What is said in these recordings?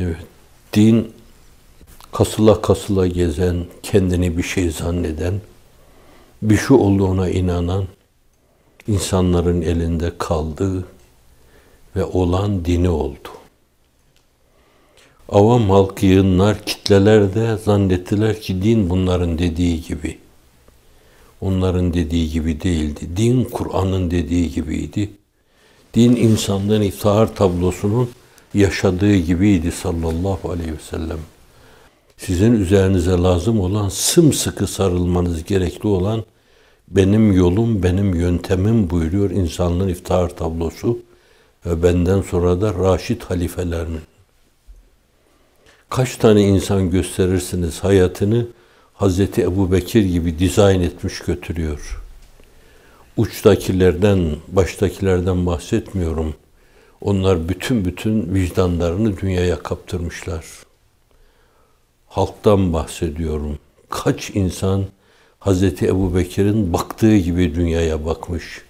Evet. Din kasıla kasıla gezen, kendini bir şey zanneden, bir şu olduğuna inanan, insanların elinde kaldığı ve olan dini oldu. Avam halk yığınlar, kitleler de zannettiler ki din bunların dediği gibi. Onların dediği gibi değildi. Din Kur'an'ın dediği gibiydi. Din insanların iftihar tablosunun yaşadığı gibiydi sallallahu aleyhi ve sellem. Sizin üzerinize lazım olan sımsıkı sarılmanız gerekli olan benim yolum, benim yöntemim buyuruyor insanlığın iftihar tablosu ve benden sonra da Raşid halifelerin. Kaç tane insan gösterirsiniz hayatını Hz. Ebu Bekir gibi dizayn etmiş götürüyor. Uçtakilerden, baştakilerden bahsetmiyorum.'' Onlar bütün bütün vicdanlarını dünyaya kaptırmışlar. Halktan bahsediyorum. Kaç insan Hz. Ebu Bekir'in baktığı gibi dünyaya bakmış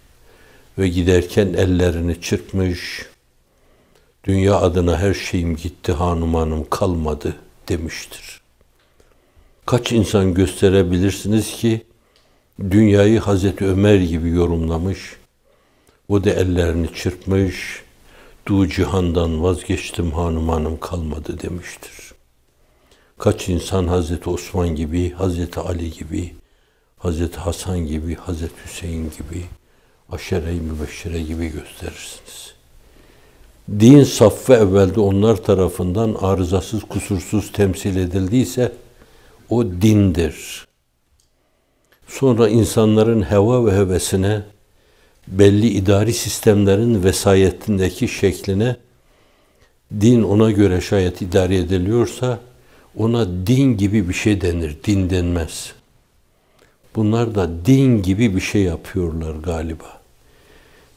ve giderken ellerini çırpmış. Dünya adına her şeyim gitti hanım hanım kalmadı demiştir. Kaç insan gösterebilirsiniz ki dünyayı Hazreti Ömer gibi yorumlamış. O da ellerini çırpmış, Du cihandan vazgeçtim hanım hanım kalmadı demiştir. Kaç insan Hazreti Osman gibi, Hazreti Ali gibi, Hazreti Hasan gibi, Hazreti Hüseyin gibi, aşere-i mübeşşire gibi gösterirsiniz. Din saffı evvelde onlar tarafından arızasız, kusursuz temsil edildiyse o dindir. Sonra insanların heva ve hevesine belli idari sistemlerin vesayetindeki şekline din ona göre şayet idare ediliyorsa ona din gibi bir şey denir, din denmez. Bunlar da din gibi bir şey yapıyorlar galiba.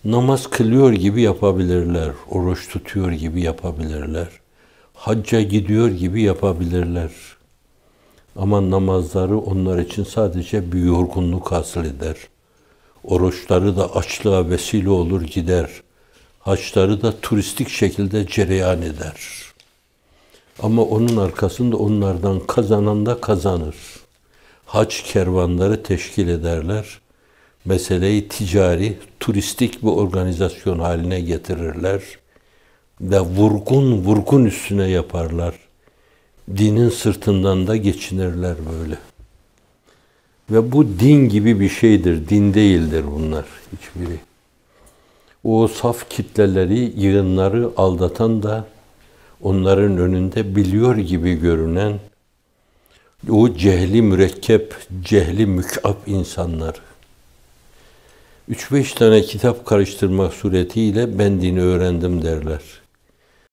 Namaz kılıyor gibi yapabilirler, oruç tutuyor gibi yapabilirler, hacca gidiyor gibi yapabilirler. Ama namazları onlar için sadece bir yorgunluk hasıl eder.'' Oruçları da açlığa vesile olur gider. Haçları da turistik şekilde cereyan eder. Ama onun arkasında onlardan kazanan da kazanır. Haç kervanları teşkil ederler. Meseleyi ticari, turistik bir organizasyon haline getirirler. Ve vurgun vurgun üstüne yaparlar. Dinin sırtından da geçinirler böyle. Ve bu din gibi bir şeydir. Din değildir bunlar hiçbiri. O saf kitleleri, yığınları aldatan da onların önünde biliyor gibi görünen o cehli mürekkep, cehli mükap insanlar. Üç beş tane kitap karıştırmak suretiyle ben dini öğrendim derler.